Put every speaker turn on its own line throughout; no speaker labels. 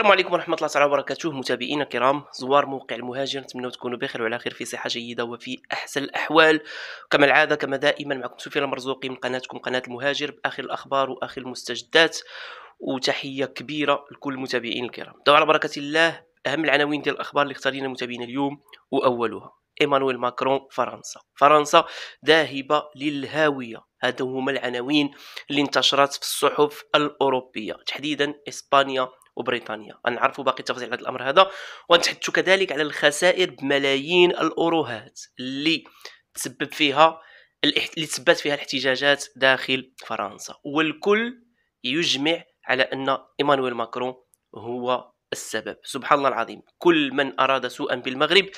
السلام عليكم ورحمة الله تعالى وبركاته متابعينا الكرام زوار موقع المهاجر نتمنى تكونوا بخير وعلى خير في صحة جيدة وفي أحسن الأحوال كما العادة كما دائما معكم سفيان المرزوقي من قناتكم قناة المهاجر بآخر الأخبار وآخر المستجدات وتحية كبيرة لكل المتابعين الكرام دعوا على بركة الله أهم العناوين ديال الأخبار اللي اختارينا متابعينا اليوم وأولها ايمانويل ماكرون فرنسا فرنسا ذاهبه للهاويه هذا هما العناوين اللي انتشرت في الصحف الاوروبيه تحديدا اسبانيا وبريطانيا غنعرفوا باقي التفاصيل على هذا الامر هذا ونتحدثوا كذلك على الخسائر بملايين الاوروهات اللي تسبب فيها اللي تسببت فيها الاحتجاجات داخل فرنسا والكل يجمع على ان ايمانويل ماكرون هو السبب سبحان الله العظيم كل من اراد سوءا بالمغرب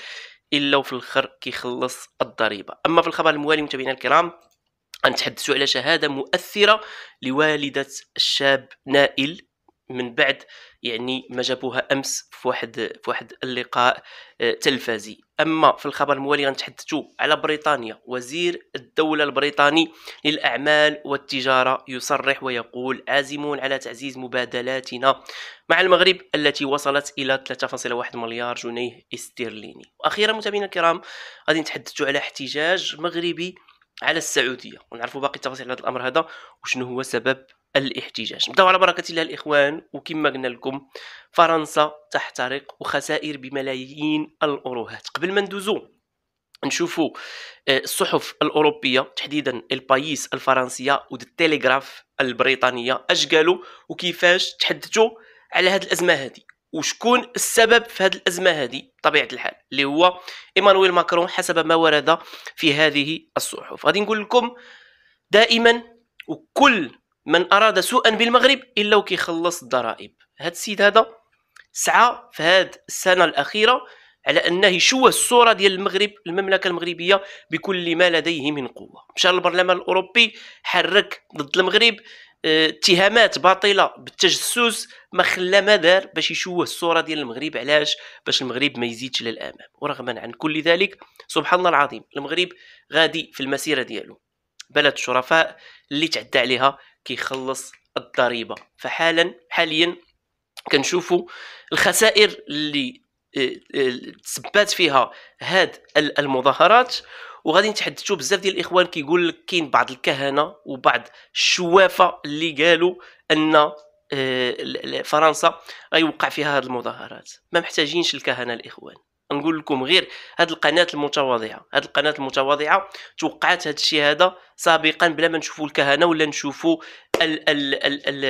الا وفي الاخر كيخلص الضريبه اما في الخبر الموالي متابعينا الكرام غنتحدثوا على شهاده مؤثره لوالده الشاب نائل من بعد يعني ما جابوها امس في واحد في واحد اللقاء آه، تلفازي اما في الخبر الموالي غنتحدثوا على بريطانيا وزير الدوله البريطاني للاعمال والتجاره يصرح ويقول عازمون على تعزيز مبادلاتنا مع المغرب التي وصلت الى 3.1 مليار جنيه استرليني واخيرا متابعينا الكرام غادي نتحدثوا على احتجاج مغربي على السعوديه ونعرفوا باقي التفاصيل على هذا الامر هذا وشنو هو سبب الاحتجاج نبداو على بركه الله الاخوان وكما قلنا لكم فرنسا تحترق وخسائر بملايين الاوروهات قبل ما ندوزو نشوفوا آه، الصحف الاوروبيه تحديدا البايس الفرنسيه والتليغراف البريطانيه اش قالوا وكيفاش تحدثوا على هذه الازمه هذه وشكون السبب في هذه الازمه هذه بطبيعه الحال اللي هو ايمانويل ماكرون حسب ما ورد في هذه الصحف غادي نقول لكم دائما وكل من اراد سوءا بالمغرب الا وكيخلص الضرائب هذا السيد هذا سعى في هذه السنه الاخيره على انه يشوه الصوره ديال المغرب المملكه المغربيه بكل ما لديه من قوه مشى للبرلمان الاوروبي حرك ضد المغرب آه، اتهامات باطله بالتجسس ما خلى ما دار باش يشوه الصوره ديال المغرب علاش باش المغرب ما يزيدش للامام ورغم عن كل ذلك سبحان الله العظيم المغرب غادي في المسيره ديالو بلد الشرفاء اللي تعدى عليها كيخلص الضريبه فحالا حاليا كنشوفوا الخسائر اللي آه، آه، تسبات فيها هاد المظاهرات وغادي نتحدثوا بزاف ديال الاخوان كيقول لك كاين بعض الكهنه وبعض الشوافه اللي قالوا ان آه، فرنسا غيوقع فيها هاد المظاهرات ما محتاجينش الكهنه الاخوان نقول لكم غير هاد القناه المتواضعه هاد القناه المتواضعه توقعت هاد الشيء هذا سابقا بلا ما نشوفوا الكهنه ولا نشوفوا ال ال ال ال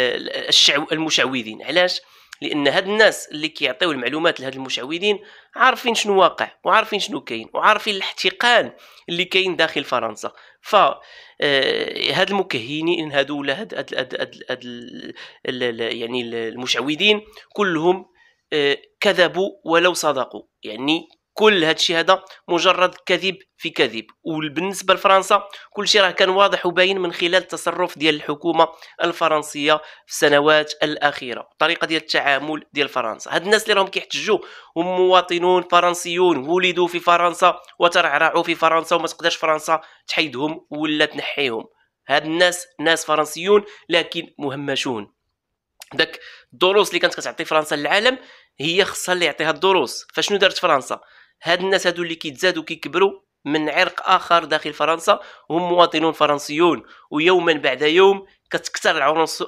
الشعو المشعوذين علاش لان هاد الناس اللي كيعطيو المعلومات لهاد المشعوذين عارفين شنو واقع وعارفين شنو كاين وعارفين الاحتقان اللي كاين داخل فرنسا ف آه، هاد المكهنين هادو ولا هاد, هاد, هاد يعني المشعوذين كلهم كذبوا ولو صدقوا يعني كل هذا الشيء هذا مجرد كذب في كذب وبالنسبه لفرنسا كل شيء راه كان واضح وباين من خلال التصرف ديال الحكومه الفرنسيه في السنوات الاخيره الطريقه ديال التعامل ديال فرنسا هاد الناس اللي راهم كيحتجوا هم مواطنون فرنسيون ولدوا في فرنسا وترعرعوا في فرنسا وما تقدرش فرنسا تحيدهم ولا تنحيهم هاد الناس ناس فرنسيون لكن مهمشون داك الدروس اللي كانت كتعطي فرنسا للعالم هي خصها اللي يعطيها الدروس فشنو دارت فرنسا هاد الناس هادو اللي كيتزادوا كيكبروا من عرق اخر داخل فرنسا هم مواطنون فرنسيون ويوما بعد يوم كتكثر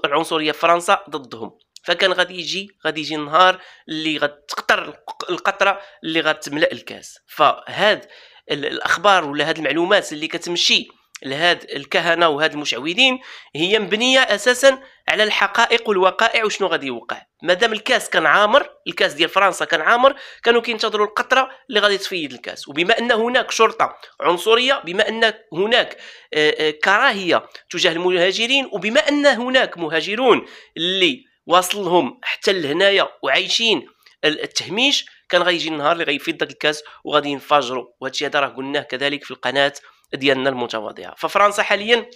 العنصريه في فرنسا ضدهم فكان غادي يجي غادي يجي النهار اللي غتقطر القطره اللي غتملا الكاس فهاد الاخبار ولا هاد المعلومات اللي كتمشي لهاد الكهنه وهاد المشعوذين هي مبنيه اساسا على الحقائق والوقائع وشنو غادي يوقع مادام الكاس كان عامر الكاس ديال فرنسا كان عامر كانوا كينتظروا القطره اللي غادي تفيد الكاس وبما ان هناك شرطه عنصريه بما ان هناك آه، آه، كراهيه تجاه المهاجرين وبما ان هناك مهاجرون اللي واصلهم حتى لهنايا وعايشين التهميش كان غيجي النهار اللي غيفيض داك الكاس وغادي ينفجروا وهادشي هذا راه قلناه كذلك في القناه ديالنا المتواضعه ففرنسا حاليا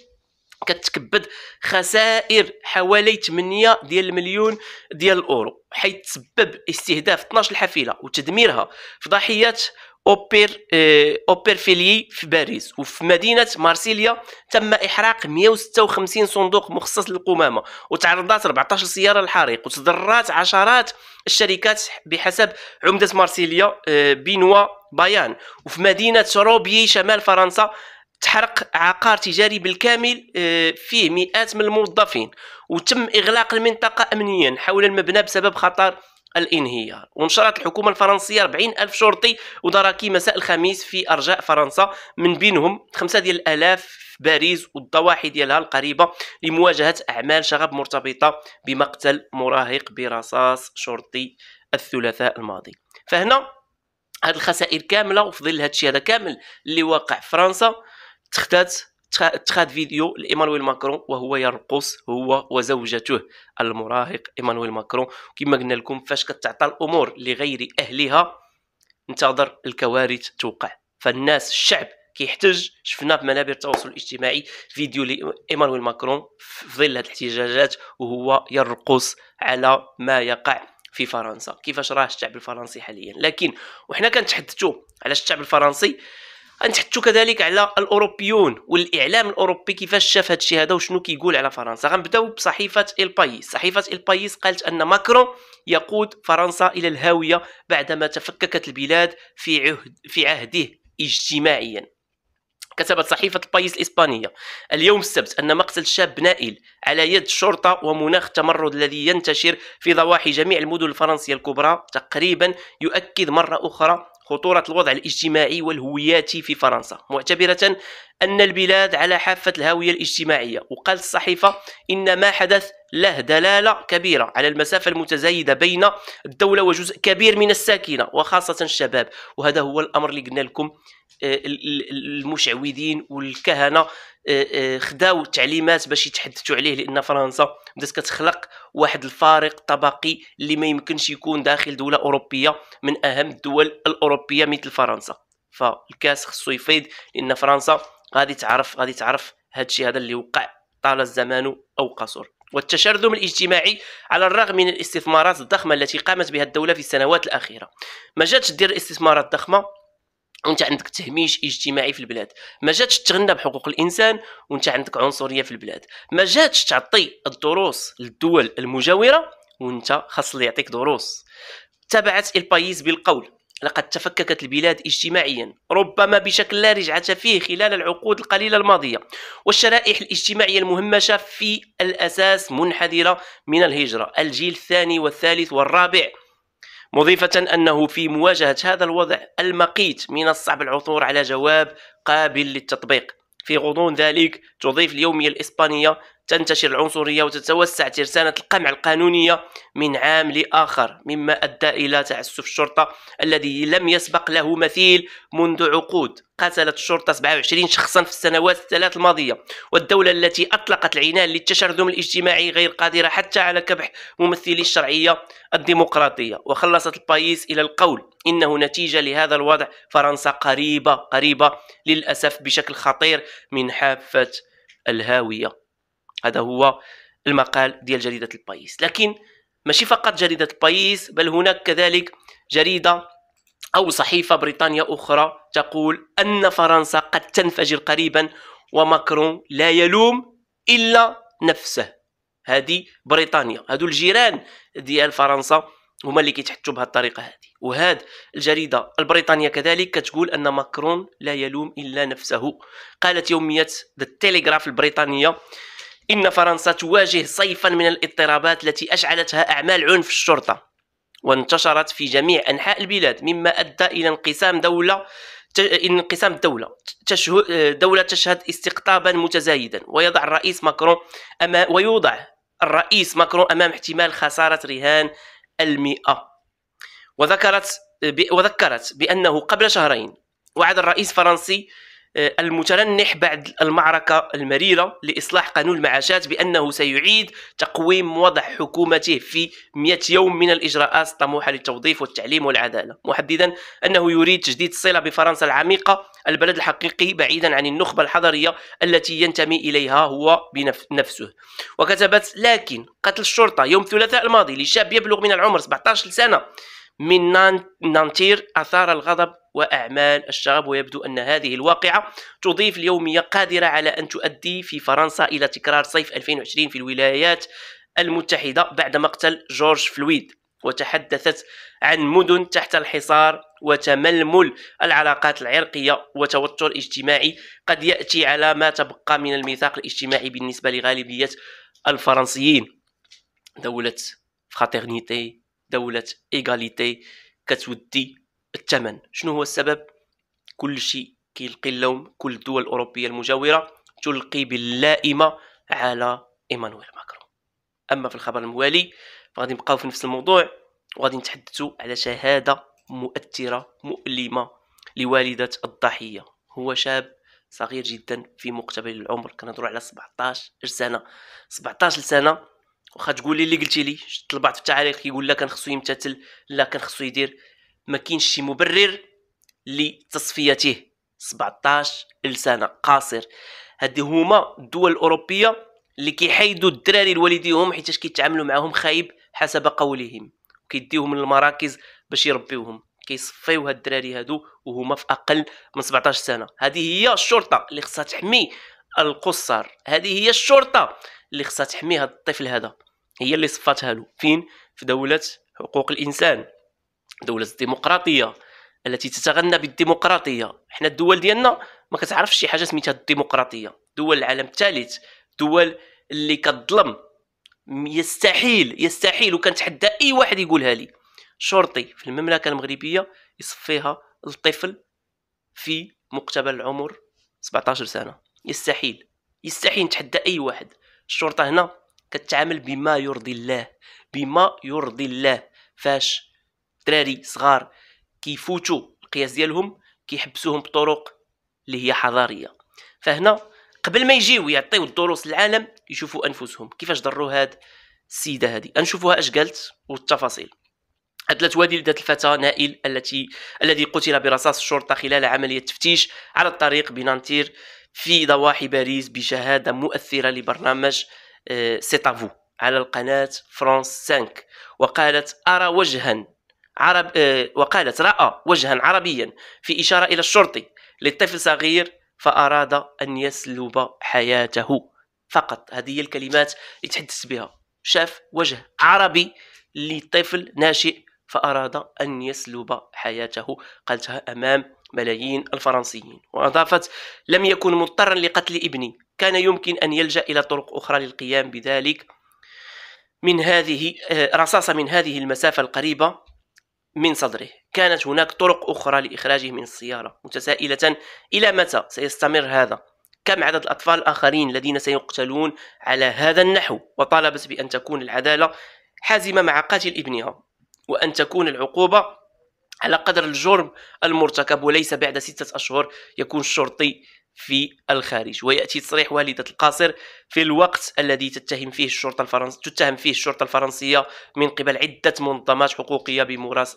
كتكبد خسائر حوالي 8 ديال المليون ديال الاورو حيث تسبب استهداف 12 حافله وتدميرها في ضحيات اوبير آه، اوبير فيلي في باريس وفي مدينه مارسيليا تم احراق 156 صندوق مخصص للقمامه وتعرضت 14 سياره للحريق وتضررت عشرات الشركات بحسب عمده مارسيليا آه، بينوا بايان وفي مدينه روبيي شمال فرنسا تحرق عقار تجاري بالكامل آه، فيه مئات من الموظفين وتم اغلاق المنطقه امنيا حول المبنى بسبب خطر الانهيار ونشرت الحكومة الفرنسية 40 ألف شرطي ودراكي مساء الخميس في أرجاء فرنسا من بينهم خمسة ديال الآلاف في باريس والضواحي ديالها القريبة لمواجهة أعمال شغب مرتبطة بمقتل مراهق برصاص شرطي الثلاثاء الماضي فهنا هاد الخسائر كامله وفي ظل هادشي هذا كامل اللي واقع في فرنسا تختات تخاد فيديو لإيمانويل ماكرون وهو يرقص هو وزوجته المراهق إيمانويل ماكرون كما قلنا لكم فاش كتعطى الأمور لغير أهلها انتظر الكوارث توقع فالناس الشعب كيحتج شفنا في منابر التواصل الاجتماعي فيديو لإيمانويل ماكرون في ظل هذه الاحتجاجات وهو يرقص على ما يقع في فرنسا كيفاش راه الشعب الفرنسي حاليا لكن وحنا كنتحدثوا على الشعب الفرنسي غنتحدثوا كذلك على الاوروبيون والاعلام الاوروبي كيفاش شاف هذا الشيء هذا وشنو كيقول على فرنسا غنبداو بصحيفه البايس صحيفه البايس قالت ان ماكرون يقود فرنسا الى الهاويه بعدما تفككت البلاد في عهد في عهده اجتماعيا كتبت صحيفة البايس الإسبانية اليوم السبت أن مقتل شاب نائل على يد الشرطة ومناخ التمرد الذي ينتشر في ضواحي جميع المدن الفرنسية الكبرى تقريبا يؤكد مرة أخرى خطورة الوضع الاجتماعي والهوياتي في فرنسا معتبرة أن البلاد على حافة الهاوية الاجتماعية وقال الصحيفة إن ما حدث له دلالة كبيرة على المسافة المتزايدة بين الدولة وجزء كبير من الساكنة وخاصة الشباب وهذا هو الأمر اللي قلنا لكم آه، المشعوذين والكهنه آه، آه، خداو التعليمات باش يتحدثوا عليه لان فرنسا بدات كتخلق واحد الفارق طبقي اللي ما يمكنش يكون داخل دوله اوروبيه من اهم الدول الاوروبيه مثل فرنسا فالكاس خصو يفيض لان فرنسا غادي تعرف غادي تعرف هذا الشيء هذا اللي وقع طال الزمان او قصر والتشرذم الاجتماعي على الرغم من الاستثمارات الضخمه التي قامت بها الدوله في السنوات الاخيره ما جاتش دير استثمارات ضخمه وانت عندك تهميش اجتماعي في البلاد ما جاتش تغنى بحقوق الانسان وانت عندك عنصريه في البلاد ما جاتش تعطي الدروس للدول المجاوره وانت خاص اللي يعطيك دروس تبعت البايس بالقول لقد تفككت البلاد اجتماعيا ربما بشكل لا رجعة فيه خلال العقود القليلة الماضية والشرائح الاجتماعية المهمشة في الأساس منحدرة من الهجرة الجيل الثاني والثالث والرابع مضيفة أنه في مواجهة هذا الوضع المقيت من الصعب العثور على جواب قابل للتطبيق في غضون ذلك تضيف اليومية الإسبانية تنتشر العنصرية وتتوسع ترسانة القمع القانونية من عام لآخر مما أدى إلى تعسف الشرطة الذي لم يسبق له مثيل منذ عقود قتلت الشرطة 27 شخصا في السنوات الثلاث الماضية والدولة التي أطلقت العنان للتشرذم الاجتماعي غير قادرة حتى على كبح ممثلي الشرعية الديمقراطية وخلصت البايس إلى القول إنه نتيجة لهذا الوضع فرنسا قريبة قريبة للأسف بشكل خطير من حافة الهاوية هذا هو المقال ديال جريدة البايس لكن ماشي فقط جريدة البايس بل هناك كذلك جريدة أو صحيفة بريطانية أخرى تقول أن فرنسا قد تنفجر قريبا وماكرون لا يلوم إلا نفسه هذه بريطانيا هذو الجيران ديال فرنسا هما اللي كيتحتوا بهذه الطريقه هذه وهاد الجريده البريطانيه كذلك كتقول ان ماكرون لا يلوم الا نفسه قالت يوميه ذا تيليغراف البريطانيه إن فرنسا تواجه صيفا من الاضطرابات التي أشعلتها أعمال عنف الشرطة وانتشرت في جميع أنحاء البلاد مما أدى إلى انقسام دولة انقسام الدولة دولة تشهد استقطابا متزايدا ويضع الرئيس ماكرون أما ويوضع الرئيس ماكرون أمام احتمال خسارة رهان المئة وذكرت وذكرت بأنه قبل شهرين وعد الرئيس الفرنسي آه، المترنح بعد المعركة المريرة لإصلاح قانون المعاشات بأنه سيعيد تقويم وضع حكومته في 100 يوم من الإجراءات الطموحة للتوظيف والتعليم والعدالة محددا أنه يريد تجديد الصلة بفرنسا العميقة البلد الحقيقي بعيدا عن النخبة الحضرية التي ينتمي إليها هو بنفسه وكتبت لكن قتل الشرطة يوم الثلاثاء الماضي لشاب يبلغ من العمر 17 سنة من نانتير أثار الغضب وأعمال الشغب ويبدو أن هذه الواقعة تضيف اليومية قادرة على أن تؤدي في فرنسا إلى تكرار صيف 2020 في الولايات المتحدة بعد مقتل جورج فلويد وتحدثت عن مدن تحت الحصار وتململ العلاقات العرقية وتوتر اجتماعي قد يأتي على ما تبقى من الميثاق الاجتماعي بالنسبة لغالبية الفرنسيين دولة فراترنيتي دولة إيغاليتي كتودي الثمن شنو هو السبب كل شيء كيلقي اللوم كل الدول الأوروبية المجاورة تلقي باللائمة على إيمانويل ماكرون أما في الخبر الموالي فغادي نبقاو في نفس الموضوع وغادي نتحدثوا على شهادة مؤثرة مؤلمة لوالدة الضحية هو شاب صغير جدا في مقتبل العمر كنهضروا على 17 سنة 17 سنة واخا تقولي اللي قلتي لي طلبعت في التعليق كيقول لا كان خصو يمتثل لا كان خصو يدير ما كاينش شي مبرر لتصفيته 17 سنه قاصر هادي هما الدول الاوروبيه اللي كيحيدوا الدراري لوالديهم حيتاش كيتعاملوا معاهم خايب حسب قولهم كيديوهم للمراكز باش يربيوهم كيصفيو هاد الدراري هادو وهما في اقل من 17 سنه هذه هي الشرطه اللي خصها تحمي القصر هذه هي الشرطه اللي خصها تحمي هذا الطفل هذا هي اللي صفاتها له فين في دوله حقوق الانسان دوله الديمقراطيه التي تتغنى بالديمقراطيه حنا الدول ديالنا ما كتعرفش شي حاجه سميتها الديمقراطيه دول العالم الثالث دول اللي كتظلم يستحيل يستحيل وكنتحدى اي واحد يقولها لي شرطي في المملكه المغربيه يصفيها الطفل في مقتبل العمر 17 سنه يستحيل يستحيل نتحدى اي واحد الشرطه هنا كتعامل بما يرضي الله بما يرضي الله فاش دراري صغار كيفوتوا القياس ديالهم كيحبسوهم بطرق اللي هي حضاريه فهنا قبل ما يجيو يعطيو الدروس للعالم يشوفوا انفسهم كيفاش ضروا هاد السيده هذه نشوفوها اش قالت والتفاصيل أدلت لدات الفتى نائل التي الذي قتل برصاص الشرطة خلال عملية تفتيش على الطريق بنانتير في ضواحي باريس بشهادة مؤثرة لبرنامج سيتافو آه، على القناة فرانس 5 وقالت أرى وجها عرب آه، وقالت رأى وجها عربيا في إشارة إلى الشرطي للطفل صغير فأراد أن يسلب حياته فقط هذه هي الكلمات يتحدث بها شاف وجه عربي لطفل ناشئ فأراد أن يسلب حياته قالتها أمام ملايين الفرنسيين وأضافت لم يكن مضطرا لقتل ابني كان يمكن أن يلجأ إلى طرق أخرى للقيام بذلك من هذه آه، رصاصة من هذه المسافة القريبة من صدره كانت هناك طرق أخرى لإخراجه من السيارة متسائلة إلى متى سيستمر هذا كم عدد الأطفال الآخرين الذين سيقتلون على هذا النحو وطالبت بأن تكون العدالة حازمة مع قاتل ابنها وأن تكون العقوبة على قدر الجرم المرتكب وليس بعد ستة أشهر يكون الشرطي في الخارج ويأتي تصريح والدة القاصر في الوقت الذي تتهم فيه الشرطة الفرنسية تتهم فيه الشرطة الفرنسية من قبل عدة منظمات حقوقية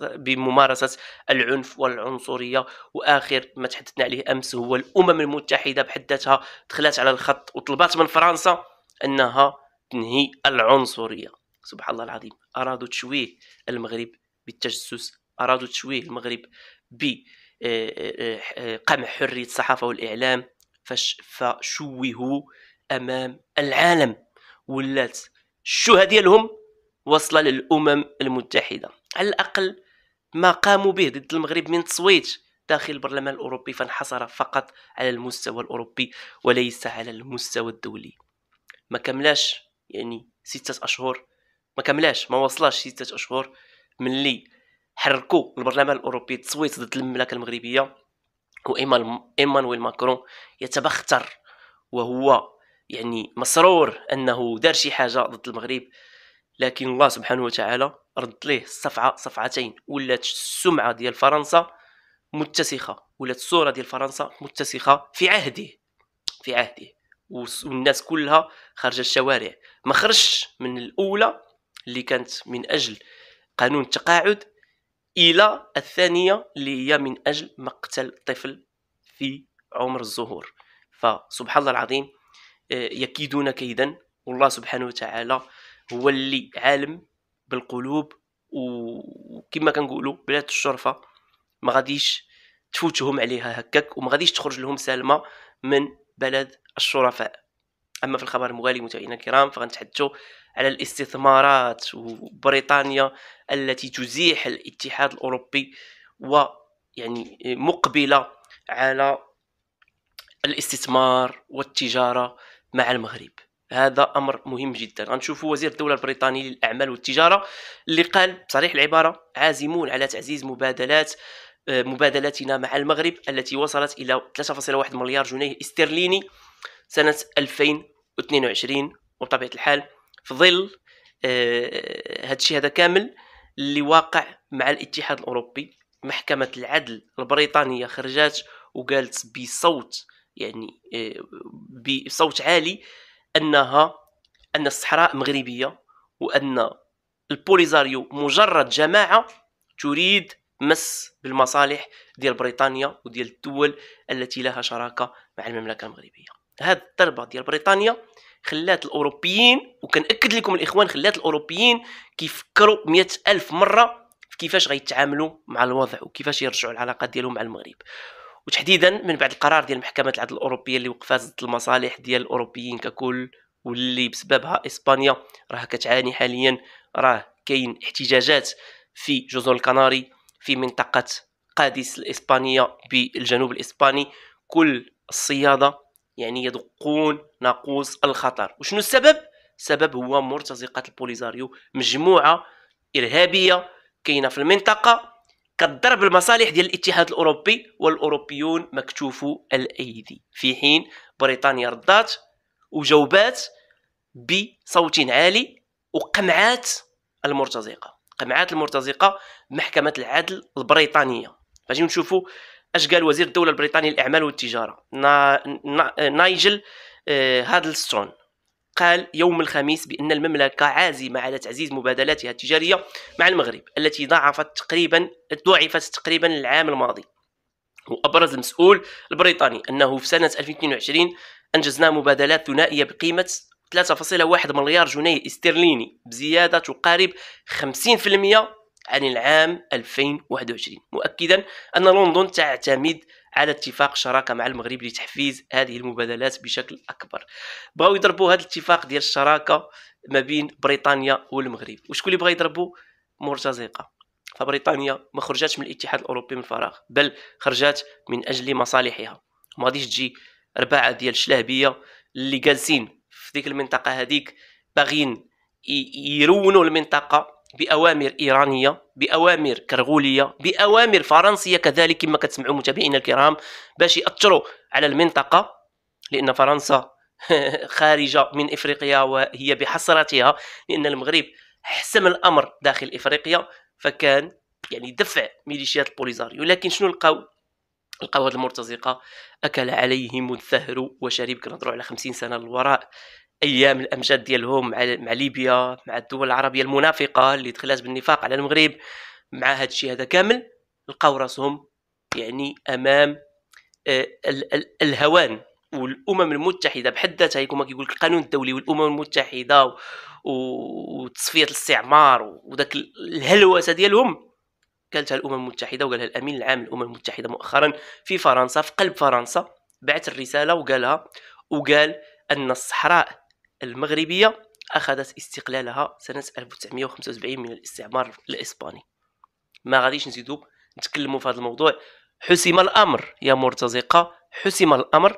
بممارسة العنف والعنصرية وآخر ما تحدثنا عليه أمس هو الأمم المتحدة بحد ذاتها دخلت على الخط وطلبت من فرنسا أنها تنهي العنصرية سبحان الله العظيم أرادوا تشويه المغرب بالتجسس أرادوا تشويه المغرب ب آه، آه، آه، قمع حرية الصحافة والإعلام فشوهوا أمام العالم ولات الشهى ديالهم واصلة للأمم المتحدة على الأقل ما قاموا به ضد المغرب من تصويت داخل البرلمان الأوروبي فانحصر فقط على المستوى الأوروبي وليس على المستوى الدولي ما كملاش يعني ستة أشهر ما كملاش ما وصلاش ستة أشهر من اللي حركوا البرلمان الاوروبي التصويت ضد المملكه المغربيه وايمانويل ماكرون يتبختر وهو يعني مسرور انه دار شي حاجه ضد المغرب لكن الله سبحانه وتعالى رد ليه صفعه صفعتين ولات السمعه ديال فرنسا متسخه ولات الصوره ديال فرنسا متسخه في عهده في عهده والناس كلها خارجه الشوارع ما خرجش من الاولى اللي كانت من اجل قانون التقاعد الى الثانيه اللي هي من اجل مقتل طفل في عمر الزهور فسبحان الله العظيم آه، يكيدون كيدا والله سبحانه وتعالى هو اللي عالم بالقلوب وكما كنقولوا بلاد الشرفه ما غاديش تفوتهم عليها هكاك وما غاديش تخرج لهم سالمه من بلد الشرفاء اما في الخبر الموالي متابعينا الكرام فغنتحدثوا على الاستثمارات وبريطانيا التي تزيح الاتحاد الاوروبي ويعني مقبله على الاستثمار والتجاره مع المغرب هذا امر مهم جدا غنشوفوا وزير الدوله البريطاني للاعمال والتجاره اللي قال بصريح العباره عازمون على تعزيز مبادلات آه، مبادلاتنا مع المغرب التي وصلت الى 3.1 مليار جنيه استرليني سنه 2000 و22 وبطبيعه الحال في ظل هذا آه، الشيء هذا كامل اللي واقع مع الاتحاد الاوروبي محكمه العدل البريطانيه خرجت وقالت بصوت يعني آه، بصوت عالي انها ان الصحراء مغربيه وان البوليزاريو مجرد جماعه تريد مس بالمصالح ديال بريطانيا وديال الدول التي لها شراكه مع المملكه المغربيه هاد الضربه ديال بريطانيا خلات الاوروبيين وكنأكد لكم الاخوان خلات الاوروبيين كيفكروا مئة الف مره في كيفاش غيتعاملوا مع الوضع وكيفاش يرجعوا العلاقات ديالهم مع المغرب وتحديدا من بعد القرار ديال محكمه العدل الاوروبيه اللي وقفات ضد المصالح ديال الاوروبيين ككل واللي بسببها اسبانيا راه كتعاني حاليا راه كاين احتجاجات في جزر الكناري في منطقه قادس الاسبانيه بالجنوب الاسباني كل الصياده يعني يدقون ناقوس الخطر وشنو السبب السبب هو مرتزقه البوليزاريو مجموعه ارهابيه كاينه في المنطقه كضرب المصالح ديال الاتحاد الاوروبي والاوروبيون مكتوفو الايدي في حين بريطانيا ردات وجاوبات بصوت عالي وقمعات المرتزقه قمعات المرتزقه محكمه العدل البريطانيه فاجيو نشوفوا اش قال وزير الدوله البريطاني للاعمال والتجاره نا... نا... نايجل آه، هادلستون قال يوم الخميس بأن المملكة عازمة على تعزيز مبادلاتها التجارية مع المغرب التي ضعفت تقريبا ضعفت تقريبا العام الماضي وأبرز المسؤول البريطاني أنه في سنة 2022 أنجزنا مبادلات ثنائية بقيمة 3.1 مليار جنيه استرليني بزيادة تقارب 50% عن العام 2021 مؤكدا أن لندن تعتمد على اتفاق شراكة مع المغرب لتحفيز هذه المبادلات بشكل أكبر بغاو يضربوا هذا الاتفاق ديال الشراكة ما بين بريطانيا والمغرب وشكون اللي بغا يضربوا مرتزقة فبريطانيا ما خرجتش من الاتحاد الأوروبي من فراغ بل خرجت من أجل مصالحها ما غاديش تجي رباعة ديال الشلهبية اللي جالسين في ديك المنطقة هذيك باغيين يرونوا المنطقة باوامر ايرانيه باوامر كرغوليه باوامر فرنسيه كذلك كما كتسمعوا متابعينا الكرام باش ياثروا على المنطقه لان فرنسا خارجه من افريقيا وهي بحسرتها لان المغرب حسم الامر داخل افريقيا فكان يعني دفع ميليشيات البوليزاريو لكن شنو لقاو لقاو هاد المرتزقه اكل عليهم الثهر وشريب كنهضروا على 50 سنه للوراء ايام الامجاد ديالهم مع, مع ليبيا مع الدول العربيه المنافقه اللي دخلت بالنفاق على المغرب مع هذا الشيء هذا كامل لقاو راسهم يعني امام آه، الهوان والامم المتحده بحد ذاتها كما كيقول لك القانون الدولي والامم المتحده وتصفيه الاستعمار وداك الهلوسه ديالهم قالتها الامم المتحده وقالها الامين العام للامم المتحده مؤخرا في فرنسا في قلب فرنسا بعث الرساله وقالها وقال ان الصحراء المغربية أخذت استقلالها سنة 1975 من الاستعمار الإسباني ما غاديش نزيدو نتكلموا في هذا الموضوع حسم الأمر يا مرتزقة حسم الأمر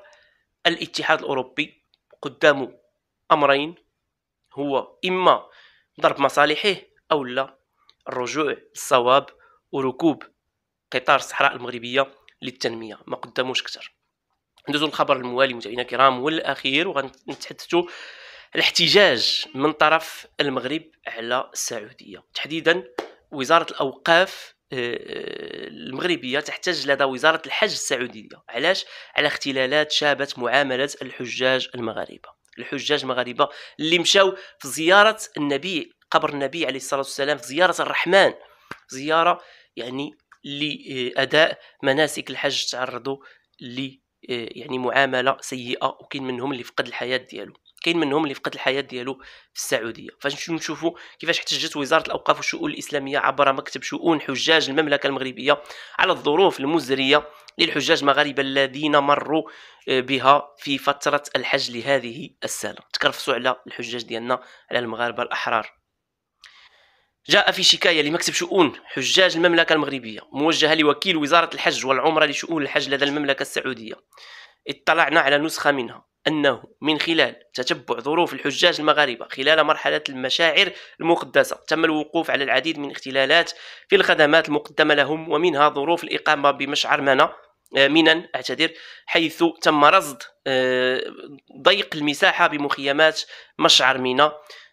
الاتحاد الأوروبي قدامه أمرين هو إما ضرب مصالحه أو لا الرجوع للصواب وركوب قطار الصحراء المغربية للتنمية ما قداموش كتر ندوزو الخبر الموالي متابعينا الكرام والاخير وغنتحدثوا الاحتجاج من طرف المغرب على السعوديه تحديدا وزاره الاوقاف آه، آه، المغربيه تحتج لدى وزاره الحج السعوديه علاش على اختلالات شابت معامله الحجاج المغاربه الحجاج المغاربه اللي مشاو في زياره النبي قبر النبي عليه الصلاه والسلام في زياره الرحمن زياره يعني لاداء آه، مناسك الحج تعرضوا ل يعني معامله سيئه وكاين منهم اللي فقد الحياه ديالو كاين منهم اللي فقد الحياه ديالو في السعوديه فاش نشوفوا كيفاش احتجت وزاره الاوقاف والشؤون الاسلاميه عبر مكتب شؤون حجاج المملكه المغربيه على الظروف المزريه للحجاج المغاربه الذين مروا آه، بها في فتره الحج لهذه السنه تكرفسوا على الحجاج ديالنا على المغاربه الاحرار جاء في شكاية لمكتب شؤون حجاج المملكة المغربية موجهة لوكيل وزارة الحج والعمرة لشؤون الحج لدى المملكة السعودية اطلعنا على نسخة منها أنه من خلال تتبع ظروف الحجاج المغاربة خلال مرحلة المشاعر المقدسة تم الوقوف على العديد من الاختلالات في الخدمات المقدمة لهم ومنها ظروف الإقامة بمشعر منى منا آه، اعتذر حيث تم رصد آه، ضيق المساحة بمخيمات مشعر منى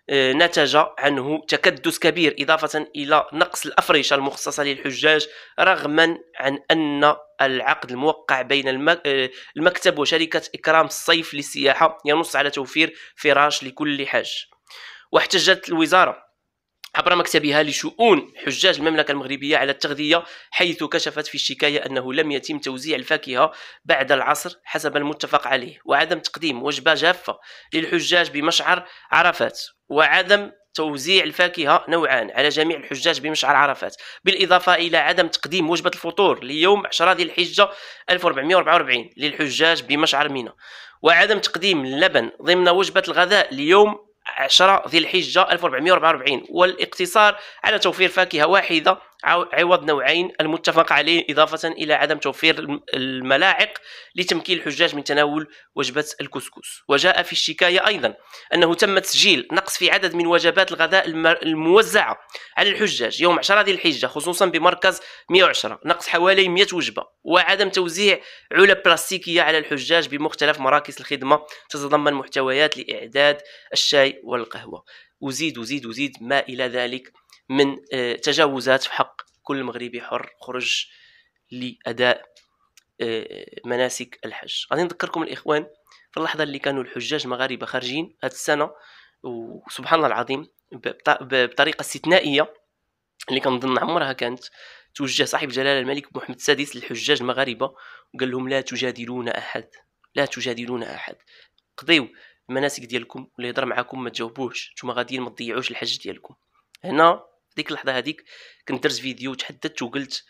آه، نتج عنه تكدس كبير إضافة إلى نقص الأفرشة المخصصة للحجاج رغما عن أن العقد الموقع بين آه، المكتب وشركة إكرام الصيف للسياحة ينص على توفير فراش لكل حاج واحتجت الوزارة عبر مكتبها لشؤون حجاج المملكة المغربية على التغذية حيث كشفت في الشكاية أنه لم يتم توزيع الفاكهة بعد العصر حسب المتفق عليه وعدم تقديم وجبة جافة للحجاج بمشعر عرفات وعدم توزيع الفاكهة نوعان على جميع الحجاج بمشعر عرفات بالإضافة إلى عدم تقديم وجبة الفطور ليوم 10 ذي الحجة 1444 للحجاج بمشعر منى وعدم تقديم اللبن ضمن وجبة الغذاء ليوم 10 ذي الحجة 1444 والاقتصار على توفير فاكهة واحدة عوض نوعين المتفق عليه إضافة إلى عدم توفير الملاعق لتمكين الحجاج من تناول وجبة الكسكس وجاء في الشكاية أيضا أنه تم تسجيل نقص في عدد من وجبات الغذاء الموزعة على الحجاج يوم 10 ذي الحجة خصوصا بمركز 110 نقص حوالي 100 وجبة وعدم توزيع علب بلاستيكية على الحجاج بمختلف مراكز الخدمة تتضمن محتويات لإعداد الشاي والقهوة وزيد وزيد وزيد ما إلى ذلك من آه، تجاوزات في حق كل مغربي حر خرج لاداء آه، مناسك الحج غادي نذكركم الاخوان في اللحظه اللي كانوا الحجاج مغاربه خارجين هذه السنه وسبحان الله العظيم بطريقه استثنائيه اللي كنظن عمرها كانت توجه صاحب جلاله الملك محمد السادس للحجاج المغاربه وقال لهم لا تجادلون احد لا تجادلون احد قضيو المناسك ديالكم واللي يهضر معاكم ما تجاوبوش نتوما غاديين ما تضيعوش الحج ديالكم هنا ديك اللحظه هذيك كنت درت فيديو تحددت وقلت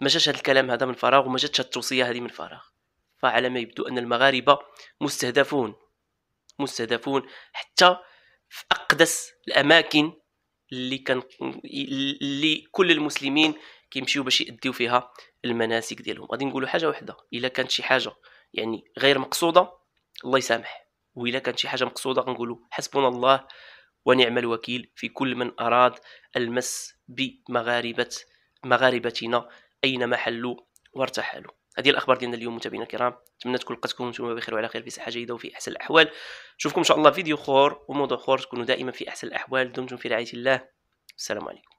ما جاش هذا الكلام هذا من فراغ وما جاتش التوصيه هذه من فراغ فعلى ما يبدو ان المغاربه مستهدفون مستهدفون حتى في اقدس الاماكن اللي كان اللي كل المسلمين كيمشيو باش يأديو فيها المناسك ديالهم غادي نقولوا حاجه واحده الا كانت شي حاجه يعني غير مقصوده الله يسامح والا كانت شي حاجه مقصوده غنقولوا حسبنا الله ونعم الوكيل في كل من أراد المس بمغاربة مغاربتنا أينما حلوا وارتحلوا هذه الاخبار ديالنا اليوم متابعينا الكرام نتمنى تكون قد تكونوا نتوما بخير وعلى خير في صحه جيده وفي احسن الاحوال نشوفكم ان شاء الله فيديو اخر وموضوع اخر تكونوا دائما في احسن الاحوال دمتم في رعايه الله السلام عليكم